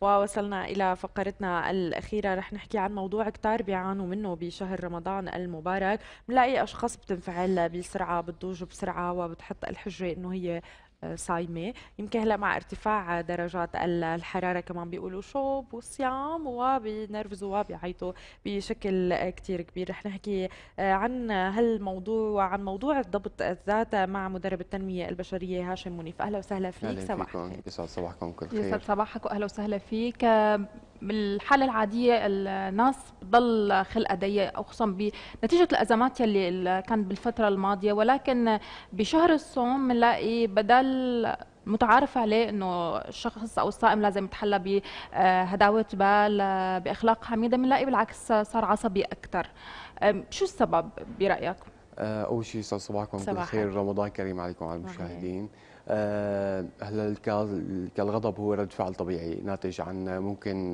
ووصلنا إلى فقرتنا الأخيرة رح نحكي عن موضوع كتار بيعانوا منه بشهر رمضان المبارك بنلاقي أشخاص بتنفعل بسرعة بتضوج بسرعة وبتحط الحجة إنه هي صايمه يمكن هلا مع ارتفاع درجات الحراره كمان بيقولوا شوب وصيام وبينرفزوا وبيعيطوا بشكل كثير كبير رح نحكي آه، عن هالموضوع وعن موضوع الضبط الذات مع مدرب التنميه البشريه هاشم منيف اهلا وسهلا فيك صباحك يسعد صباحكم كل خير يسعد صباحك واهلا وسهلا فيك بالحاله العاديه الناس بتضل خلقها ضيقه خصوصا بنتيجه الازمات يلي كانت بالفتره الماضيه ولكن بشهر الصوم بنلاقي بدل متعارف عليه انه الشخص او الصائم لازم يتحلى بهداوه بال باخلاق حميده بنلاقي بالعكس صار عصبي اكثر شو السبب برايك أه، اول شيء صباحكم بالخير رمضان كريم عليكم وعلى المشاهدين آه، هلا كالغضب هو رد فعل طبيعي ناتج عن ممكن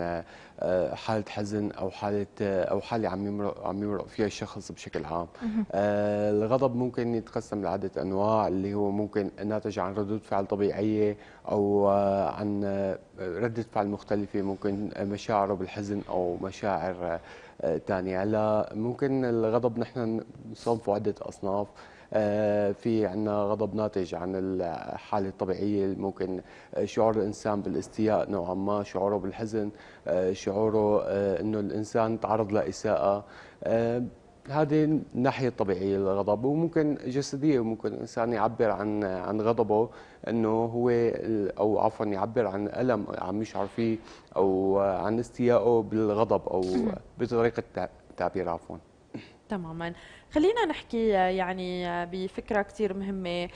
آه، حاله حزن او حاله او حاله عم يمرق عم يمرق فيها الشخص بشكل عام آه، الغضب ممكن يتقسم لعده انواع اللي هو ممكن ناتج عن ردود فعل طبيعيه او عن رده فعل مختلفه ممكن مشاعره بالحزن او مشاعر ثانيه هلا ممكن الغضب نحن نصنفه عده اصناف آه، في عندنا غضب ناتج عن الحاله الطبيعيه ممكن شعور الانسان بالاستياء نوعا ما شعوره بالحزن آه، شعوره آه، انه الانسان تعرض لاساءه هذه الناحيه الطبيعيه للغضب وممكن جسديه وممكن الانسان يعبر عن عن غضبه انه هو او عفوا يعبر عن الم عم يشعر فيه او عن استيائه بالغضب او بطريقه تعبير عفوا تماما خلينا نحكي يعني بفكره كثير مهمه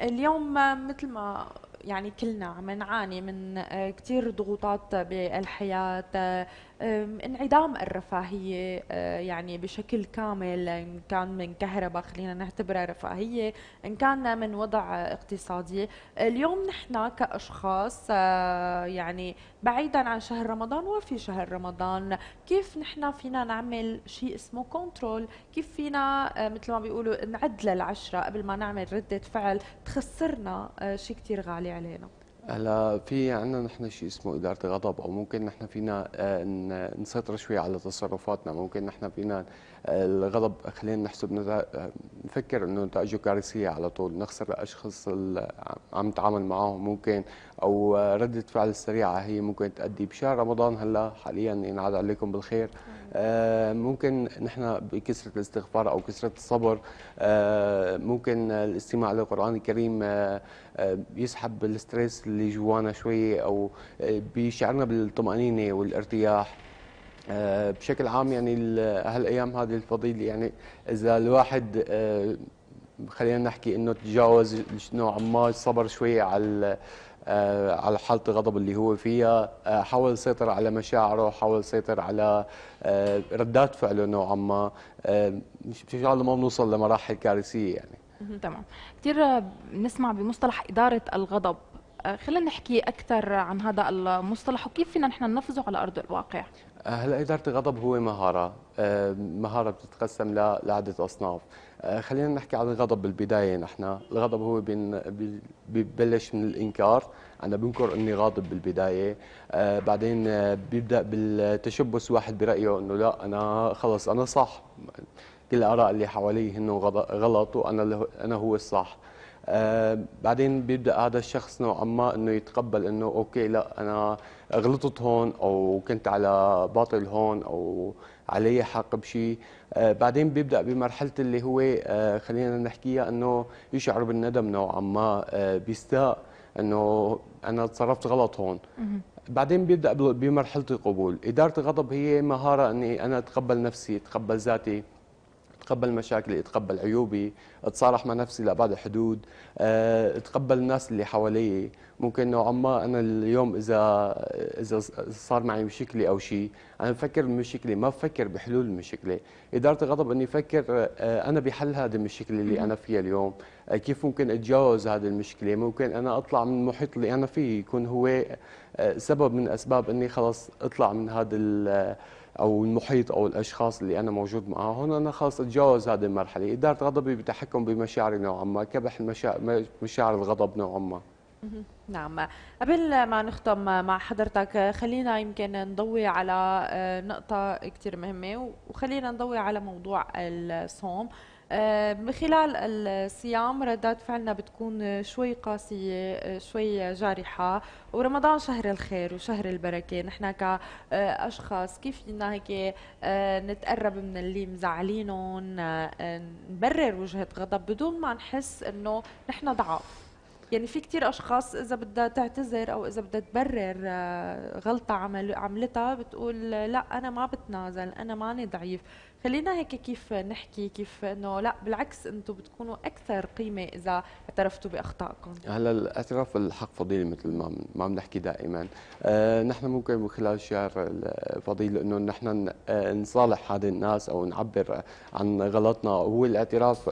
اليوم مثل ما يعني كلنا عم نعاني من آه، كثير ضغوطات بالحياة انعدام الرفاهية أه، يعني بشكل كامل إن كان من كهرباء خلينا نعتبرها رفاهية إن كان من وضع اقتصادي اليوم نحن كأشخاص أه، يعني بعيدا عن شهر رمضان وفي شهر رمضان كيف نحن فينا نعمل شيء اسمه كنترول كيف فينا أه، مثل ما بيقولوا نعد للعشرة قبل ما نعمل ردة فعل تخسرنا شيء كتير غالي علينا هلا في عندنا نحن شيء اسمه اداره غضب او ممكن نحن فينا آه، نسيطر شوي على تصرفاتنا ممكن نحن فينا آه، الغضب خلينا نحسب نفكر انه نتائجه كارثيه على طول نخسر الاشخاص اللي عم نتعامل معهم ممكن او آه، رده فعل سريعه هي ممكن تؤدي بشهر رمضان هلا حاليا ينعاد عليكم بالخير آه، ممكن نحن بكثره الاستغفار او كثره الصبر آه، ممكن الاستماع للقران الكريم آه، يسحب الستريس اللي جوانا شوي او بيشعرنا بالطمانينه والارتياح بشكل عام يعني هالايام هذه الفضيله يعني اذا الواحد خلينا نحكي انه تجاوز نوعا ما صبر شوي على آه، على حالة الغضب اللي هو فيها آه، حاول يسيطر على مشاعره حاول يسيطر على آه، ردات فعله نوعا ما في إن شاء الله ما بنوصل لمراحل كارثية يعني تمام كثير بنسمع بمصطلح إدارة الغضب خلينا نحكي أكثر عن هذا المصطلح وكيف فينا نحن ننفذه على أرض الواقع هلا إدارة الغضب هو مهارة مهارة بتتقسم لعدة أصناف آه، خلينا نحكي عن الغضب بالبدايه نحن الغضب هو ببلش من الانكار انا بنكر اني غاضب بالبدايه آه، بعدين آه، بيبدا بالتشبث واحد برايه انه لا انا خلص انا صح كل الاراء اللي حواليه انه غلط وانا انا هو الصح آه، بعدين بيبدا هذا الشخص نوعا ما انه يتقبل انه اوكي لا انا غلطت هون او كنت على باطل هون او علي حق بشيء آه، بعدين بيبدا بمرحله اللي هو آه، خلينا نحكيها انه يشعر بالندم نوعا ما بيستاء انه انا تصرفت غلط هون بعدين بيبدا بمرحله القبول اداره الغضب هي مهاره اني انا اتقبل نفسي اتقبل ذاتي اتقبل مشاكلي اتقبل عيوبي اتصالح مع نفسي لابعد الحدود آه، اتقبل الناس اللي حوالي ممكن نوعا ما انا اليوم اذا اذا صار معي مشكله او شيء انا بفكر بالمشكله ما بفكر بحلول المشكله اداره الغضب اني افكر آه، انا بحل هذه المشكله اللي انا فيها اليوم آه، كيف ممكن اتجاوز هذه المشكله ممكن انا اطلع من المحيط اللي انا فيه يكون هو سبب من اسباب اني خلص اطلع من هذا او المحيط او الاشخاص اللي انا موجود معهم انا خلص اتجاوز هذه المرحله اداره غضبي بتحكم التحكم بمشاعري نوعا ما كبح مشاعر الغضب نوعا ما نعم قبل ما نختم مع حضرتك خلينا يمكن نضوي على آه، نقطة كتير مهمة وخلينا نضوي على موضوع الصوم آه، من خلال الصيام ردات فعلنا بتكون شوي قاسية آه، شوي جارحة ورمضان شهر الخير وشهر البركة نحن كأشخاص كيف بدنا هيك آه، نتقرب من اللي مزعلينهم نبرر وجهة غضب بدون ما نحس انه نحن ضعاف يعني في كثير اشخاص اذا بدها تعتذر او اذا بدها تبرر آه، غلطه عمل عملتها بتقول لا انا ما بتنازل انا ماني ضعيف خلينا هيك كيف نحكي كيف انه لا بالعكس انتم بتكونوا اكثر قيمه اذا اعترفتوا باخطائكم هلا الاعتراف بالحق فضيله مثل ما ما بنحكي دائما آه نحن ممكن من خلال شعر الفضيل انه نحن آه، نصالح هذه الناس او نعبر عن غلطنا هو الاعتراف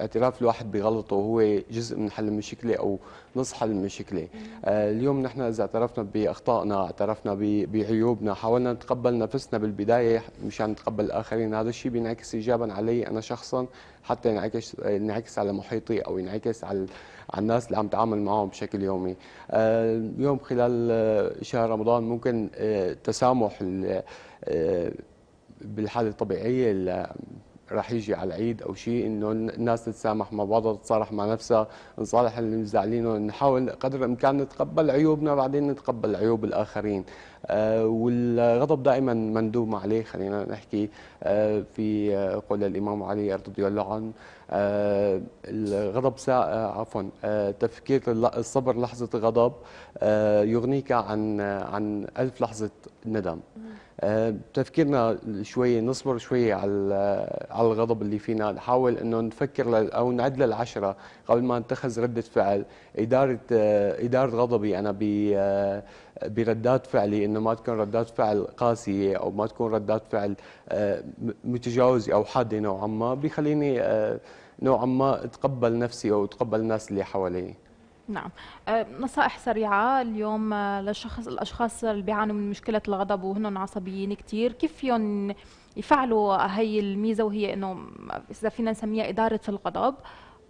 اعتراف الواحد بغلطه هو جزء من حل المشكله او نصحى المشكله آه، اليوم نحن اذا اعترفنا باخطائنا اعترفنا بعيوبنا حاولنا نتقبل نفسنا بالبدايه مشان نتقبل الاخرين هذا الشيء بينعكس ايجابا علي انا شخصا حتى ينعكس ينعكس على محيطي او ينعكس على على الناس اللي عم تعامل معهم بشكل يومي آه، اليوم خلال آه، شهر رمضان ممكن تسامح بالحاله الطبيعيه راح يجي على العيد او شيء انه الناس تتسامح مع بعضها تتصالح مع نفسها نصالح اللي مزعلينه نحاول قدر الامكان نتقبل عيوبنا بعدين نتقبل عيوب الاخرين آه والغضب دائما مندوب عليه خلينا نحكي آه في آه، قول الامام علي رضي الله عنه آه، الغضب ساعة آه، عفوا آه، تفكير الصبر لحظة غضب يغنيك عن عن ألف لحظة ندم تفكيرنا شوي نصبر شوي على على الغضب اللي فينا نحاول انه نفكر او نعد للعشره قبل ما نتخذ رده فعل اداره اداره غضبي انا ب بردات فعلي انه ما تكون ردات فعل قاسيه او ما تكون ردات فعل متجاوزه او حاده نوعا ما بيخليني نوعا ما اتقبل نفسي او اتقبل الناس اللي حوالي نعم آه، نصائح سريعة اليوم آه، للشخص الأشخاص اللي بيعانوا من مشكلة الغضب وهن عصبيين كثير كيف فيهم يفعلوا هي الميزة وهي أنه إذا فينا نسميها إدارة الغضب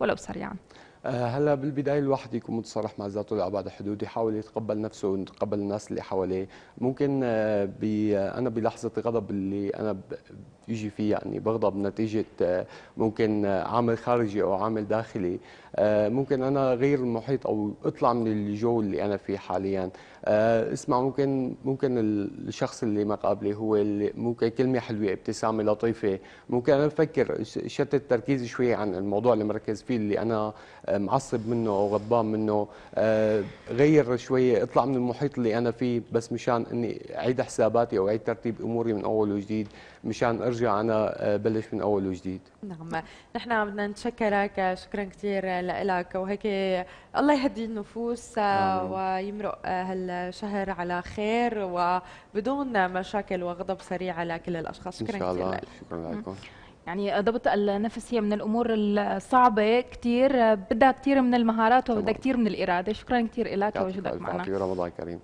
ولو سريعا آه، هلا بالبدايه الواحد يكون متصرح مع ذاته لابعد الحدود يحاول يتقبل نفسه ويتقبل الناس اللي حواليه ممكن آه، بي آه، انا بلحظه غضب اللي انا بيجي فيه يعني بغضب نتيجه ممكن عامل خارجي او عامل داخلي ممكن انا غير المحيط او اطلع من الجو اللي انا فيه حاليا اسمع ممكن ممكن الشخص اللي ما قابلي هو اللي ممكن كلمه حلوه ابتسامه لطيفه ممكن انا بفكر شتت تركيزي شوي عن الموضوع اللي مركز فيه اللي انا معصب منه او غضبان منه آه، غير شويه اطلع من المحيط اللي انا فيه بس مشان اني اعيد حساباتي او اعيد ترتيب اموري من اول وجديد مشان ارجع انا آه، بلش من اول وجديد نعم نحن بدنا نتشكرك شكرا كثير لك وهيك الله يهدي النفوس آه، ويمرق هالشهر على خير وبدون مشاكل وغضب سريع على كل الاشخاص شكرا كثير ان شاء الله شكرا لكم يعني ضبط النفس هي من الامور الصعبه كثير بدها كثير من المهارات وبدها كثير من الاراده شكرا كثير لك وجودك معنا رمضان كريم